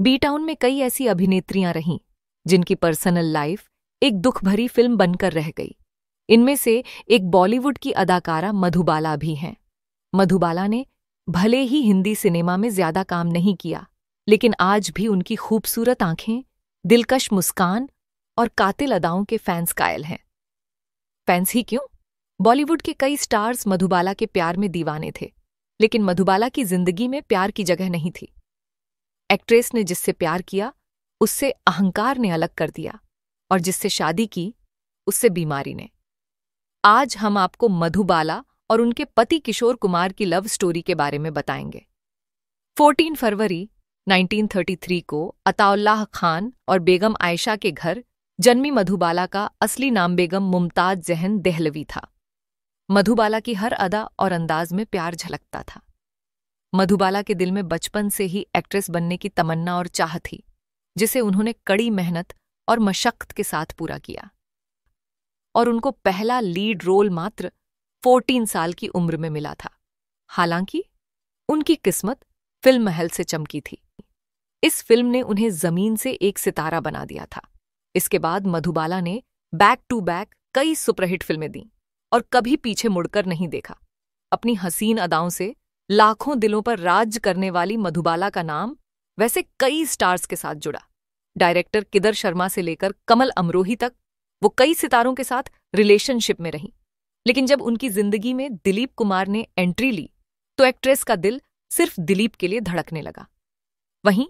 B town में कई ऐसी अभिनेत्रियां रहीं जिनकी पर्सनल लाइफ एक दुख भरी फिल्म बनकर रह गई इनमें से एक बॉलीवुड की अदाकारा मधुबाला भी हैं मधुबाला ने भले ही हिंदी सिनेमा में ज्यादा काम नहीं किया लेकिन आज भी उनकी खूबसूरत आंखें दिलकश मुस्कान और कातिल अदाओं के फैंस कायल हैं फैंस ही क्यों बॉलीवुड के कई स्टार्स मधुबाला के प्यार में दीवाने थे लेकिन मधुबाला की जिंदगी में प्यार की जगह नहीं थी एक्ट्रेस ने जिससे प्यार किया उससे अहंकार ने अलग कर दिया और जिससे शादी की उससे बीमारी ने आज हम आपको मधुबाला और उनके पति किशोर कुमार की लव स्टोरी के बारे में बताएंगे 14 फरवरी 1933 को अताउल्लाह खान और बेगम आयशा के घर जन्मी मधुबाला का असली नाम बेगम मुमताज जहन देहलवी था मधुबाला की हर अदा और अंदाज में प्यार झलकता था मधुबाला के दिल में बचपन से ही एक्ट्रेस बनने की तमन्ना और चाह थी जिसे उन्होंने कड़ी मेहनत और मशक्क़त के साथ पूरा किया और उनको पहला लीड रोल मात्र 14 साल की उम्र में मिला था हालांकि उनकी किस्मत फिल्म महल से चमकी थी इस फिल्म ने उन्हें जमीन से एक सितारा बना दिया था इसके बाद मधुबाला ने बैक टू बैक कई सुपरहिट फिल्में दीं और कभी पीछे मुड़कर नहीं देखा अपनी हसीन अदाओं से लाखों दिलों पर राज करने वाली मधुबाला का नाम वैसे कई स्टार्स के साथ जुड़ा डायरेक्टर किदर शर्मा से लेकर कमल अमरोही तक वो कई सितारों के साथ रिलेशनशिप में रहीं लेकिन जब उनकी जिंदगी में दिलीप कुमार ने एंट्री ली तो एक्ट्रेस का दिल सिर्फ दिलीप के लिए धड़कने लगा वहीं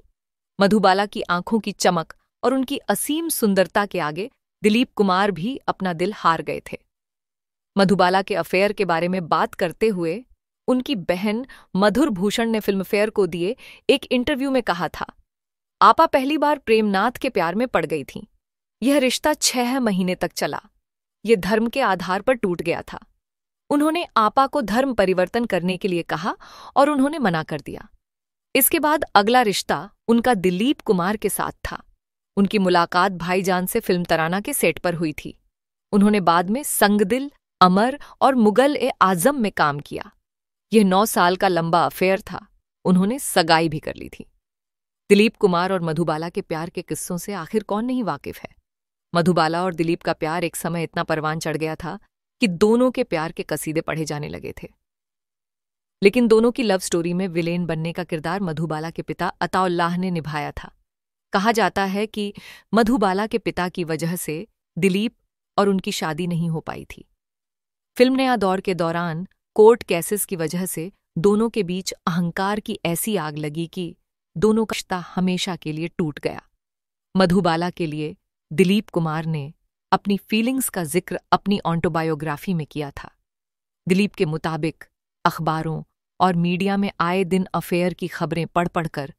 मधुबाला की आंखों की चमक और उनकी असीम सुंदरता के आगे दिलीप कुमार भी अपना दिल हार गए थे मधुबाला के अफेयर के बारे में बात करते हुए उनकी बहन मधुर भूषण ने फिल्मफेयर को दिए एक इंटरव्यू में कहा था आपा पहली बार प्रेमनाथ के प्यार में पड़ गई थी यह रिश्ता छह महीने तक चला यह धर्म के आधार पर टूट गया था उन्होंने आपा को धर्म परिवर्तन करने के लिए कहा और उन्होंने मना कर दिया इसके बाद अगला रिश्ता उनका दिलीप कुमार के साथ था उनकी मुलाकात भाईजान से फिल्म तराना के सेट पर हुई थी उन्होंने बाद में संगदिल अमर और मुगल ए आजम में काम किया यह नौ साल का लंबा अफेयर था उन्होंने सगाई भी कर ली थी दिलीप कुमार और मधुबाला के प्यार के किस्सों से आखिर कौन नहीं वाकिफ है मधुबाला और दिलीप का प्यार एक समय इतना परवान चढ़ गया था कि दोनों के प्यार के कसीदे पढ़े जाने लगे थे लेकिन दोनों की लव स्टोरी में विलेन बनने का किरदार मधुबाला के पिता अताउल्लाह ने निभाया था कहा जाता है कि मधुबाला के पिता की वजह से दिलीप और उनकी शादी नहीं हो पाई थी फिल्म नया दौर के दौरान कोर्ट केसेस की वजह से दोनों के बीच अहंकार की ऐसी आग लगी कि दोनों का रिश्ता हमेशा के लिए टूट गया मधुबाला के लिए दिलीप कुमार ने अपनी फीलिंग्स का जिक्र अपनी ऑटोबायोग्राफी में किया था दिलीप के मुताबिक अखबारों और मीडिया में आए दिन अफेयर की खबरें पढ़ पढ़कर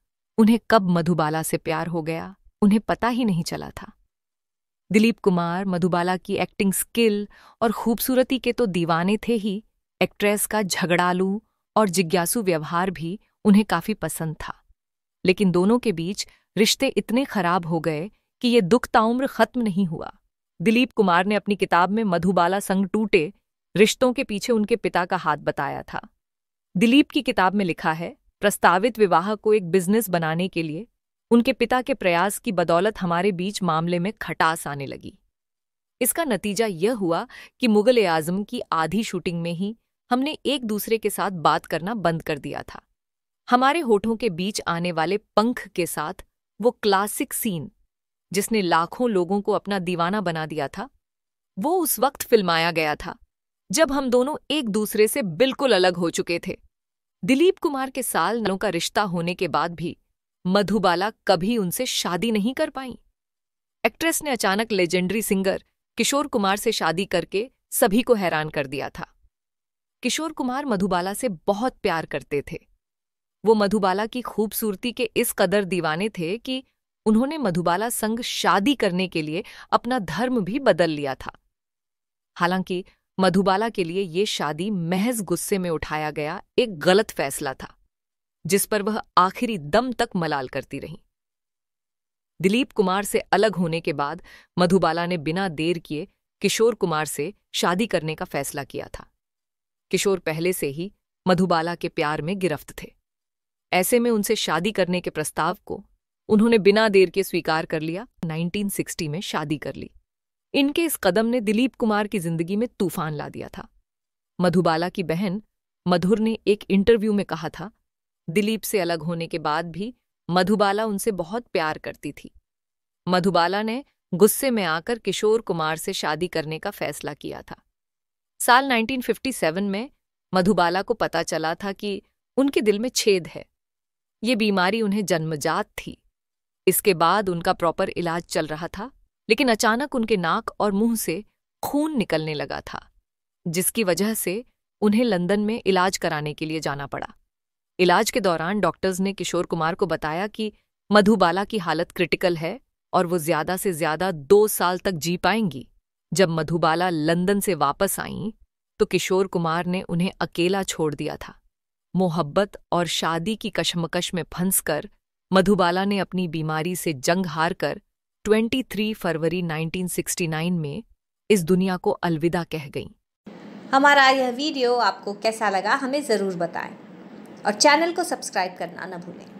उन्हें कब मधुबाला से प्यार हो गया उन्हें पता ही नहीं चला था दिलीप कुमार मधुबाला की एक्टिंग स्किल और खूबसूरती के तो दीवाने थे ही एक्ट्रेस का झगड़ालू और जिज्ञासु व्यवहार भी उन्हें काफी पसंद था लेकिन दोनों के बीच रिश्ते इतने खराब हो गए कि ये दुख ताउम्र खत्म नहीं हुआ दिलीप कुमार ने अपनी किताब में मधुबाला संग टूटे रिश्तों के पीछे उनके पिता का हाथ बताया था दिलीप की किताब में लिखा है प्रस्तावित विवाह को एक बिजनेस बनाने के लिए उनके पिता के प्रयास की बदौलत हमारे बीच मामले में खटास आने लगी इसका नतीजा यह हुआ कि मुगल आजम की आधी शूटिंग में ही हमने एक दूसरे के साथ बात करना बंद कर दिया था हमारे होठों के बीच आने वाले पंख के साथ वो क्लासिक सीन जिसने लाखों लोगों को अपना दीवाना बना दिया था वो उस वक्त फिल्माया गया था जब हम दोनों एक दूसरे से बिल्कुल अलग हो चुके थे दिलीप कुमार के साल नलों का रिश्ता होने के बाद भी मधुबाला कभी उनसे शादी नहीं कर पाई एक्ट्रेस ने अचानक लेजेंडरी सिंगर किशोर कुमार से शादी करके सभी को हैरान कर दिया था किशोर कुमार मधुबाला से बहुत प्यार करते थे वो मधुबाला की खूबसूरती के इस कदर दीवाने थे कि उन्होंने मधुबाला संग शादी करने के लिए अपना धर्म भी बदल लिया था हालांकि मधुबाला के लिए ये शादी महज गुस्से में उठाया गया एक गलत फैसला था जिस पर वह आखिरी दम तक मलाल करती रही दिलीप कुमार से अलग होने के बाद मधुबाला ने बिना देर किए किशोर कुमार से शादी करने का फैसला किया था किशोर पहले से ही मधुबाला के प्यार में गिरफ्त थे ऐसे में उनसे शादी करने के प्रस्ताव को उन्होंने बिना देर के स्वीकार कर लिया 1960 में शादी कर ली इनके इस कदम ने दिलीप कुमार की जिंदगी में तूफान ला दिया था मधुबाला की बहन मधुर ने एक इंटरव्यू में कहा था दिलीप से अलग होने के बाद भी मधुबाला उनसे बहुत प्यार करती थी मधुबाला ने गुस्से में आकर किशोर कुमार से शादी करने का फैसला किया था साल 1957 में मधुबाला को पता चला था कि उनके दिल में छेद है ये बीमारी उन्हें जन्मजात थी इसके बाद उनका प्रॉपर इलाज चल रहा था लेकिन अचानक उनके नाक और मुंह से खून निकलने लगा था जिसकी वजह से उन्हें लंदन में इलाज कराने के लिए जाना पड़ा इलाज के दौरान डॉक्टर्स ने किशोर कुमार को बताया कि मधुबाला की हालत क्रिटिकल है और वो ज्यादा से ज्यादा दो साल तक जी पाएंगी जब मधुबाला लंदन से वापस आईं तो किशोर कुमार ने उन्हें अकेला छोड़ दिया था मोहब्बत और शादी की कशमकश में फंसकर मधुबाला ने अपनी बीमारी से जंग हार कर 23 फरवरी 1969 में इस दुनिया को अलविदा कह गईं हमारा यह वीडियो आपको कैसा लगा हमें ज़रूर बताएं और चैनल को सब्सक्राइब करना न भूलें